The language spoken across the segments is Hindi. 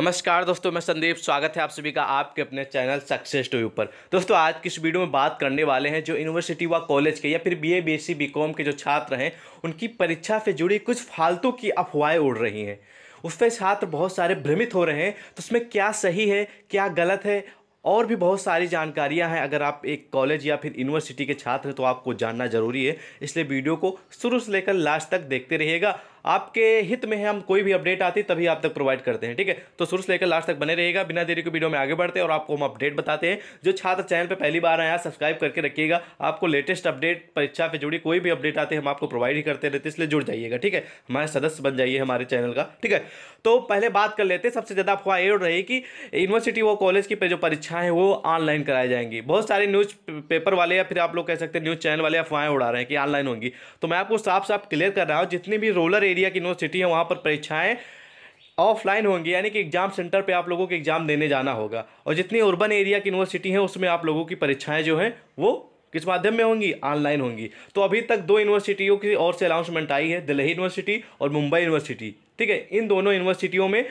नमस्कार दोस्तों मैं संदीप स्वागत है आप सभी का आपके अपने चैनल सक्सेस टू पर दोस्तों आज की इस वीडियो में बात करने वाले हैं जो यूनिवर्सिटी व कॉलेज के या फिर बीए बीएससी बीकॉम के जो छात्र हैं उनकी परीक्षा से जुड़ी कुछ फालतू की अफवाहें उड़ रही हैं उस पर छात्र बहुत सारे भ्रमित हो रहे हैं तो उसमें क्या सही है क्या गलत है और भी बहुत सारी जानकारियां हैं अगर आप एक कॉलेज या फिर यूनिवर्सिटी के छात्र हैं तो आपको जानना जरूरी है इसलिए वीडियो को शुरू से लेकर लास्ट तक देखते रहिएगा आपके हित में है हम कोई भी अपडेट आती तभी आप तक प्रोवाइड करते हैं ठीक है तो शुरू से लेकर लास्ट तक बने रहेगा बिना देरी के वीडियो में आगे बढ़ते हैं और आपको हम अपडेट बताते हैं जो छात्र चैनल पर पहली बार आया सब्सक्राइब करके रखिएगा आपको लेटेस्ट अपडेट परीक्षा पर जुड़ी कोई भी अपडेट आते हैं हम आपको प्रोवाइड ही करते रहते तो इसलिए जुड़ जाइएगा ठीक है हमारे सदस्य बन जाइए हमारे चैनल का ठीक है तो पहले बात कर लेते हैं सबसे ज़्यादा अफवाह ये उड़ रही कि यूनिवर्सिटी व कॉलेज की जो परीक्षाएं हैं वो ऑनलाइन कराई जाएंगी बहुत सारे न्यूज़ पेपर वाले या फिर आप लोग कह सकते हैं न्यूज़ चैनल वाले अफवाहें उड़ा रहे हैं कि ऑनलाइन होंगी तो मैं आपको साफ साफ क्लियर कर रहा हूँ जितनी भी रोलर एरिया की यूनिवर्सिटी है वहाँ पर परीक्षाएँ ऑफलाइन होंगी यानी कि एग्ज़ाम सेंटर पे आप लोगों को एग्ज़ाम देने जाना होगा और जितनी अर्बन एरिया की यूनिवर्सिटी हैं उसमें आप लोगों की परीक्षाएं जो हैं वो किस माध्यम में होंगी ऑनलाइन होंगी तो अभी तक दो यूनिवर्सिटियों की ओर से अनाउंसमेंट आई है दिल्ली यूनिवर्सिटी और मुंबई यूनिवर्सिटी ठीक है इन दोनों यूनिवर्सिटियों में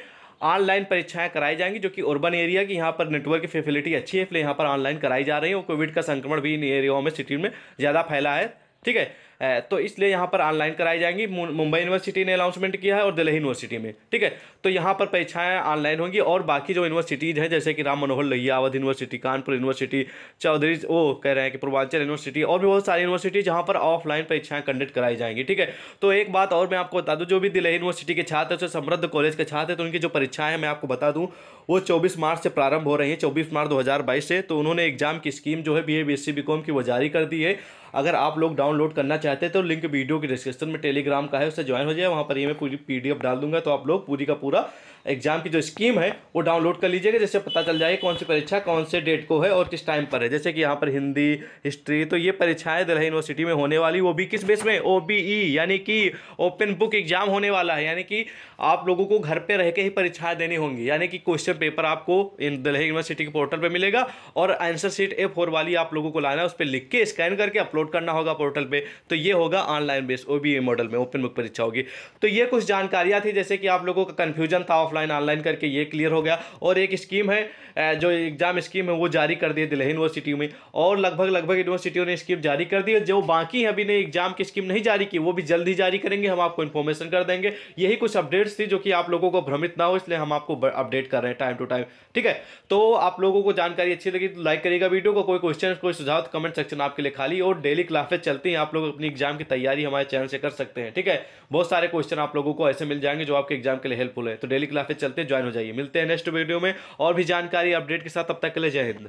ऑनलाइन परीक्षाएं कराई जाएंगी जो कि अर्बन एरिया की यहाँ पर नेटवर्क की फैसिलिटी अच्छी है इसलिए यहाँ पर ऑनलाइन कराई जा रही है और कोविड का संक्रमण भी इन एरियाओं में सिटी में ज़्यादा फैला है ठीक है तो इसलिए यहाँ पर ऑनलाइन कराई जाएंगी मुंबई यूनिवर्सिटी ने अनाउंसमेंट किया है और दिल्ली यूनिवर्सिटी में ठीक है तो यहाँ पर परीक्षाएँ ऑनलाइन होंगी और बाकी जो यूनिवर्सिटीज़ हैं जैसे कि राम मनोहर लोहिया अवध यूनिवर्सिटी कानपुर यूनिवर्सिटी चौधरी वो कह रहे हैं कि पूर्वांचल यूनिवर्सिटी और भी बहुत सारी यूनिवर्सिटी जहाँ पर ऑफलाइन परीक्षाएँ कंडक्ट कराई जाएंगी ठीक है तो एक बात और मैं आपको बता दूँ जो भी दिल्ली यूनिवर्सिटी के छात्र से समृद्ध कॉलेज के छात्र हैं तो उनकी जो परीक्षाएँ हैं मैं आपको बता दूँ वो चौबीस मार्च से प्रारंभ हो रही है चौबीस मार्च दो से तो उन्होंने एग्जाम की स्कीम जो है B A B S C B com की वो जारी कर दी है अगर आप लोग डाउनलोड करना चाहते हैं तो लिंक वीडियो के डिस्क्रिप्शन में टेलीग्राम का है उससे ज्वाइन हो जाए वहाँ पर ये मैं पूरी पी डाल दूंगा तो आप लोग पूरी का पूरा एग्ज़ाम की जो स्कीम है वो डाउनलोड कर लीजिएगा जैसे पता चल जाएगा कौन सी परीक्षा कौन से डेट को है और किस टाइम पर है जैसे कि यहाँ पर हिंदी हिस्ट्री तो ये परीक्षाएं दिल्ली यूनिवर्सिटी में होने वाली वो भी किस बेस में ओ e, यानी कि ओपन बुक एग्ज़ाम होने वाला है यानी कि आप लोगों को घर पर रह के ही परीक्षाएँ देनी होंगी यानी कि क्वेश्चन पेपर आपको दिल्ली यूनिवर्सिटी के पोर्टल पर मिलेगा और आंसर सीट ए वाली आप लोगों को लाना है उस पर लिख के स्कैन करके अपलोड करना होगा पोर्टल पर तो ये होगा ऑनलाइन बेस ओ मॉडल में ओपन बुक परीक्षा होगी तो ये कुछ जानकारियाँ थी जैसे कि आप लोगों का कन्फ्यूजन था ऑफलाइन ऑफलाइन ऑनलाइन करके ये क्लियर हो गया और एक स्कीम है जो एग्ज़ाम स्कीम है वो जारी कर दी है दिल्ली यूनिवर्सिटी में और लगभग लगभग यूनिवर्सिटियों ने स्कीम जारी कर दी है जो बाकी हैं अभी ने एग्ज़ाम की स्कीम नहीं जारी की वो भी जल्द जारी करेंगे हम आपको इन्फॉर्मेशन कर देंगे यही कुछ अपडेट्स थी जो कि आप लोगों को भ्रमित ना हो इसलिए हम आपको अपडेट कर रहे हैं टाइम टू टाइम ठीक है तो आप लोगों को जानकारी अच्छी लगी तो लाइक करिएगा वीडियो को कोई क्वेश्चन कोई सुझाव तो कमेंट सेक्शन आपके लिए खाली और डेली क्लासेस चलती हैं आप लोग अपनी एग्जाम की तैयारी हमारे चैनल से कर सकते हैं ठीक है बहुत सारे क्वेश्चन आप लोगों को ऐसे मिल जाएंगे जो आपके एग्जाम के लिए हेल्पफुल है तो डेली क्लास पे चलते ज्वाइन हो जाइए मिलते हैं नेक्स्ट वीडियो में और भी जानकारी अपडेट के साथ तब तक के लिए जय हिंद